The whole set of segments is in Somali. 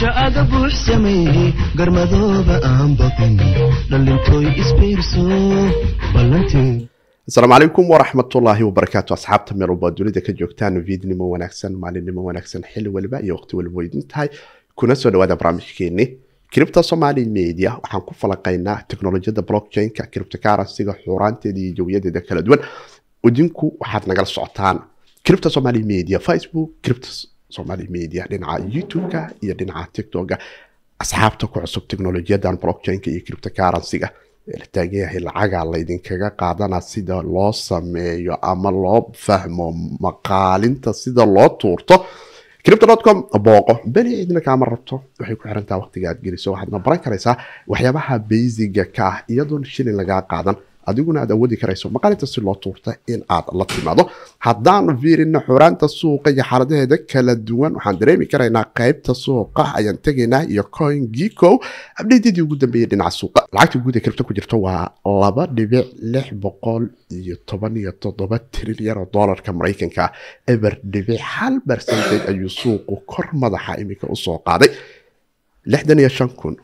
shaaga buux sameeyey garmadooba aan baqin dhalintooy isbayrso asalaamu calaykum waraxmatullaahi wabarakaatu asxaabta meel walba dunida ka joogtaan viidnimo wanaagsan maalinimo wanaagsan xilli waliba iyo waqti waliba weydin tahay kuna soo dhawaada barnaamijkeeni cripto somaly media waxaan ku falanqeynaa teknolojiyadda blockchainka criptocaransiga xuuraanteeda iyo jawiyadeeda kala duwan udinku waxaad nagala socotaan cripto somaly media facebook somali media dhinaca youtube iyo dhinaca tictoga asxaabta ku cusub technolojiyadan blockchainka iyo criptocarancyga ee la lacagaa laydinkaga qaadana sida loo sameeyo ama loo fahmo maqaalinta sida loo tuurto criptocom booqo beli cidna kaama rabto waxay ku xirantaha waqtiga aad geliso waxaadna baran karaysaa waxyaabaha baysiga ka ah iyadoon shilin lagaa qaadan adiguna aad awoodi karayso maqaalinta si loo tuurta in aad la timaado haddaan fiirina xuraanta suuqa iyo xaaladaheeda kala duwan waxaan dareemi karaynaa qaybta suuqa ayaan tegaynaa iyo coin gikow abdheydyadii ugu dambeeyay dhinaca suuqa lacagta guud ee kribto ku jirto waa laba dhibic lix boqol iyo toban iyo toddoba trilyan oo doolarka maraykanka eber dhibic hal barsentage ayuu suuqu kor madaxa iminka usoo qaaday lixdan iyo shan kun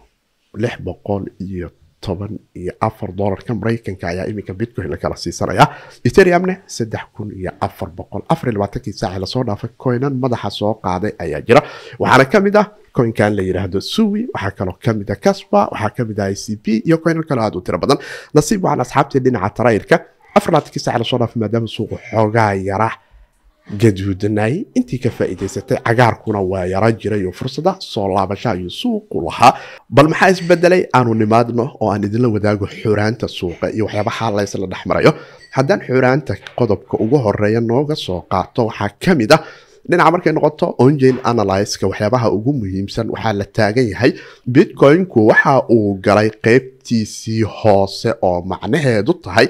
lix boqol iyo toban iyo afar dolarka maraykanka ayaa iminka bitcoin lakala siisanaya eteriumne saddex kun iyo afar boqol afar labaatankii saaci lasoo dhaafay koynan madaxa soo qaaday ayaa jira waxaana kamid ah koynkan la yidhaahdo suwi waxaa kaloo kamid ah caspa waxaa kamid ah i c p iyo koynan kaloo aad u tiro badan nasiib waxaan asxaabtii dhinaca tarailka afar labaatankii saaci lasoo dhaafay maadaama suuqu xoogaa yara gaduudnay intii ka faa'iidaysatay cagaarkuna waa yara jiray oo fursada soo laabasha iyo suuqu lahaa bal maxaa isbedelay aanu nimaadno oo aan idinla wadaago xuraanta suuqa iyo waxyaabaha laysla dhexmarayo haddaan xuraanta qodobka ugu horeeya nooga soo qaato waxaa ka mid ah dhinaca markay noqoto onjane analyska waxyaabaha ugu muhiimsan waxaa la taagan yahay bitcoinku waxa uu galay qeybtiisii hoose oo macnaheedu tahay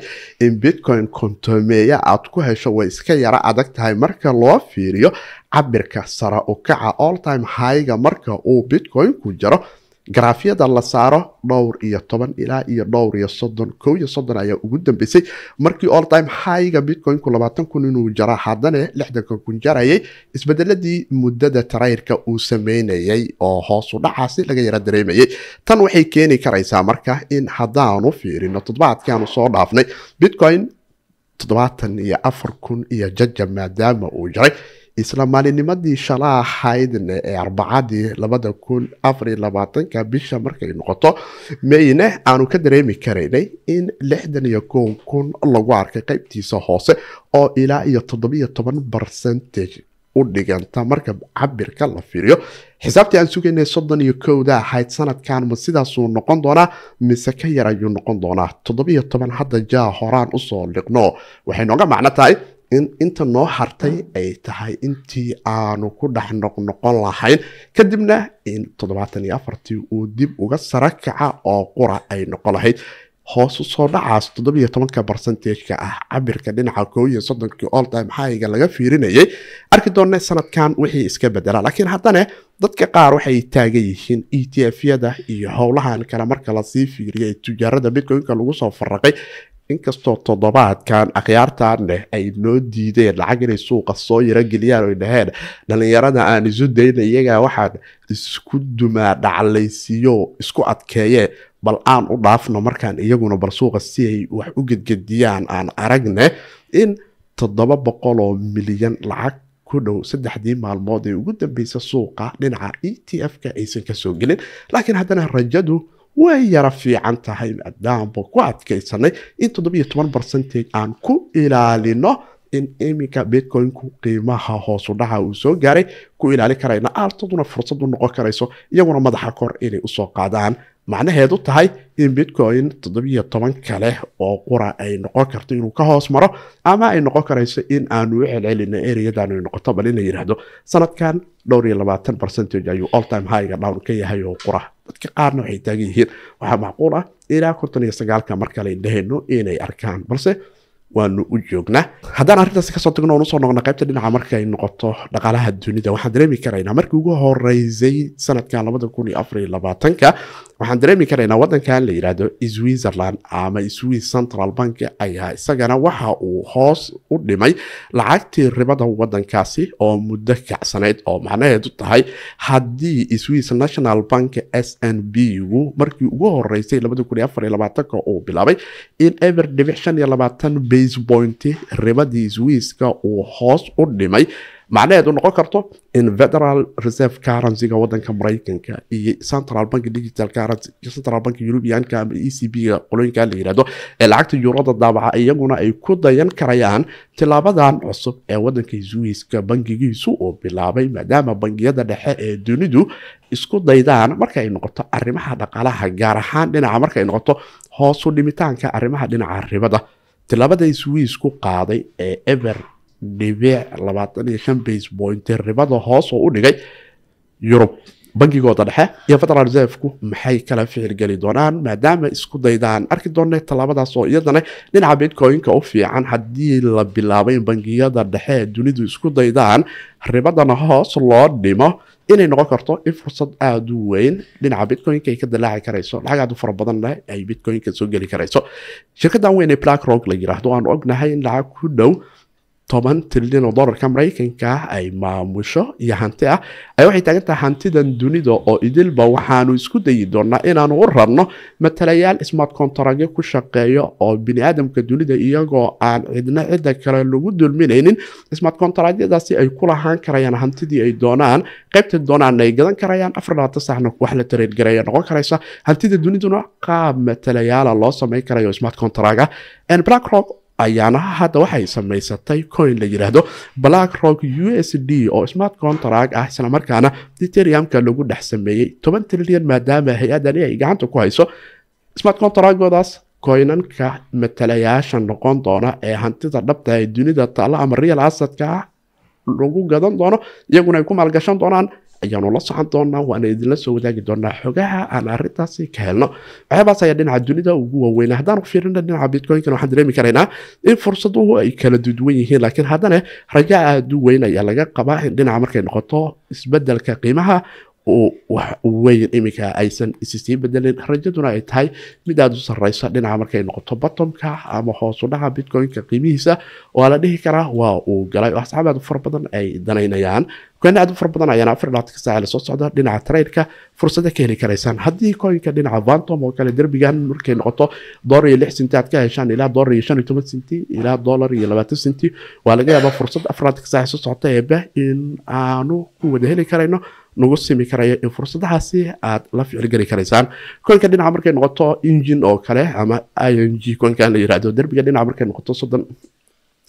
in bitcoin kontomeeya aad ku hesho way iska yara adag tahay marka loo fiiriyo cabirka sara ukaca all time higa marka uu bitcoinku jaro garaafyada la saaro dhowr iyo toban ilaa iyo dhowr iyo soddon kow iyo soddon ayaa ugu dambeysay markii all time highga bitcoinku labaatan kun inuu jaro haddana lixdanka kun jarayay isbedeladii muddada tarayrka uu sameynayay oo hoosu dhacaasi laga yara dareemayay tan waxay keeni karaysaa marka in haddaanu fiirino toddobaadkaanu soo dhaafnay bitcoin toddobaatan iyo afar kun iyo jajab maadaama uu jaray islamaaninimadii shala ahaydne ee arbacadii labada kun afariyo labaatanka bisha markay noqoto mayne aanu ka dareemi karaynay in lixdan iyo kow kun lagu arkay qeybtiisa hoose oo ilaa iyo toddobiyo toban barcentage u dhiganta marka cabirka la fiiriyo xisaabtii aan sugaynay soddon iyo kowda ahayd sanadkan ma sidaasuu noqon doonaa mise ka yar ayuu noqon doonaa toddobiyo toban hadda jaa horaan usoo liqno waxay nooga macno tahay inta noo hartay ay tahay intii aanu ku dhex noqnoqon lahayn kadibna toddobaatan iyo afartii uu dib uga sara kaca oo qura ay noqon lahayd hoosu soo dhacaas toddobiyo tobanka barcentageka ah cabirka dhinaca koo iyo soddonkii oltime haiga laga fiirinayay arki doona sanadkan wixii iska bedela laakiin haddana dadka qaar waxay taagan yihiin e t f yada iyo howlahan kale marka lasii fiiriyay tujaarada bitcoynka lagu soo faraqay inkastoo toddobaadkan akhyaartan leh ay noo diideen lacag inay suuqa soo yarogeliyaan oy dhaheen dhallinyarada aan isu dayna iyagaa waxaan isku dumaa dhaclaysiiyo isku adkeeye bal aan u dhaafno markaan iyaguna bal suuqa si ay wax u gedgediyaan aan aragne in toddoba boqol oo milyan lacag ku dhow saddexdii maalmood ee ugu dambeysa suuqa dhinaca e t f-ka aysan kasoo gelin laakiin haddana rajadu way yara fiican tahay maadaamba ku adkaysanay in toddobiyo toban barcentage aan ku ilaalino in iminka bitcoinku qiimaha hoosudhaca uu soo gaaray ku ilaali karayna aaltaduna fursad u noqon karayso iyaguna madaxa kor inay usoo qaadaan macnaheedu tahay in bitcoin toddobiyo toban kale oo qura ay noqon karto inuu ka hoos maro ama ay noqon karayso in aanu u celcelino ereyadan ay noqoto bal in la yidhaahdo sanadkan dhowr iyo labaatan percentage ayuu all time highga down ka yahay oo qura dadka qaarna waxay taagan yihiin waxaa macquul ah ilaa konton iyo sagaalka markale indhahayno inay arkaan balse waanu u joognaa haddaan arrintaasi kasoo tagno oon usoo noqno qaybta dhinaca markay noqoto dhaqaalaha dunida waxaan dareemi karaynaa markii ugu horeysay sanadkan labada kun iyo afar iyo labaatanka waxaan dareemi karaynaa waddankan la yidhaahdo switzerland ama swiss central bank ayaa isagana waxa uu hoos u dhimay lacagtii ribada waddankaasi oo muddo kacsaneyd oo macnaheedu tahay haddii swiss national bank s n b gu markii ugu horeysay uu bilaabay in ever dhibic baseboint ribadii swisska uu hoos u dhimay macnaheedu noqon karto in federal reserve currencyga wadanka maraykanka iyo central bank digital currency central bank europeanka ama e c b ga qolooyinka la yidhahdo ee lacagta yuurada daabaca iyaguna ay ku dayan karayaan tilaabadan cusub ee wadanka zuiska bangigiisu uu bilaabay maadaama bangiyada dhexe ee dunidu isku daydaan markaay noqoto arrimaha dhaqaalaha gaar ahaan dhinaca marka noqoto hoosu dhimitaanka arrimaha dhinaca ribada tilaabada swiisku qaaday ee ever dhibic labaatan iyo shan base point ribada hoos oo u dhigay yurub bankigooda dhexe iyo federal reserveku maxay kala ficilgeli doonaan maadaama isku daydaan arki doona tallaabadaas oo iyadana dhinaca bitcoin u fiican haddii la bilaabay in bangiyada dhexe dunidu isku daydaan ribadana hoos loo dhimo inay noqon karto in fursad aada u weyn dhinaca bitcoin ay ka dallaaci karayso lacag aada u fara badan ay bitcoin soo geli karayso shirkadan weyn ee blackrock la yiraahdo waanu ognahay in lacag ku dhow toban trilyan oo dollarka maraykanka ah ay maamusho iyo hanti ah ay waxay taagan tahay hantidan dunida oo idilba waxaanu isku dayi doonaa inaanu u rabno matalayaal smart kontaragyo ku shaqeeyo oo biniaadamka dunida iyagoo aan cidna cidda kale lagu dulminaynin smart kontaragyadaasi ay ku lahaan karayaan hantidii ay doonaan qaybta doonaan ay gadan karayaan afardhaata saxna wax la tareedgareeya noqon karaysa hantida duniduna qaab matalayaala loo samayn karayo smart kontarag blackrock ayaana hadda waxay samaysatay coin la yidhaahdo black rock u s d oo smart contract ah islamarkaana deteriumka lagu dhex sameeyey toban trilyan maadaama hay-adan ay gacanta ku hayso smart contragoodaas koynanka matalayaasha noqon doona ee hantida dhabta ee dunida taalla ama real asadka ah lagu gadan doono iyaguna ay ku maalgashan doonaan ayaanu la socon doonaa waana idinla soo wadaagi doonaa xogaha aan arintaasi ka helno waxyaabaas ayaa dhinaca dunida ugu waaweynaa haddaan ufiirina dhinaca bitcoinkana waxaan dareemi karaynaa in fursaduhu ay kala duduwan yihiin laakiin haddana raja aadu weyn ayaa laga qabaa in dhinaca markay noqoto isbedelka qiimaha uu wax weyn iminka aysan isisii bedelin rajaduna ay tahay mid aada u sarreysa dhinaca markay noqoto batomka ama hoosudhaha bitcoin-ka qiimihiisa waa la dhihi karaa waa uu galay oo asxaab aad u fara badan ay danaynayaan kuwana aad u fara badan ayaana afar iyo saaca lasoo socda dhinaca traydka fursada ka heli karaysaan haddii coinka dhinaca vantom oo kale derbigan markay noqoto dollar iyo lix sinti aad ka heshaan ilaa dollar iyo shan iyo toban sinti ilaa dollar iyo labaatan sinti waa laga yaabaa fursad afar iyo saaca soo socota eebe in aanu ku wada heli karayno nagu simi karaya in fursadahaasi aad la ficilgeli karaysaan koonka dhinaca markay noqoto engine oo kale ama i n g koonkan la yirahdo derbiga dhinaca markay noqoto soddon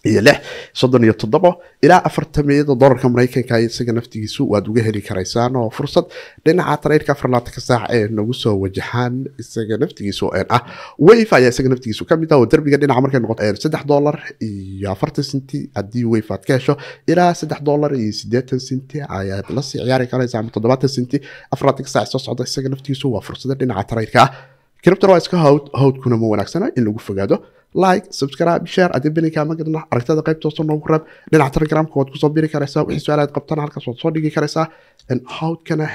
iyo lix soddon iyo toddobo ilaa afartamiyada dolarka maraykanka isaga naftigiisu waad uga heli karaysaan oo fursad dhinaca tareenka afar labaatanka saac ee nagu soo wajahaan isaga naftigiisu ah weyf ayaa isaga naftigiisu ka mid ah oo derbiga dhinaca markay noqoto saddex dolar iyo afartan senti haddii weyf aad ka hesho ilaa saddex dolar iyo siddeetan senti ayaad lasii ciyaari karaysaa ama toddobaatan senti afar labaatanka saac soo socda isaga naftigiisu waa fursada dhinaca tareenka ah kiribtan waa hawd hawdkuna ma wanaagsana in lagu fogaado like subscribe share haddii bilinka ma qayb toosa noogu raab dhinaca telegramka waad kusoo biri karaysaa wixii su-aalaad qabtana halkaas waad soo dhigi karaysaa in hawdkana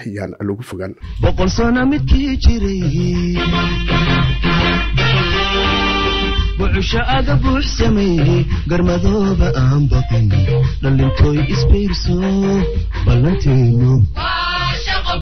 ayaan lagu fogaan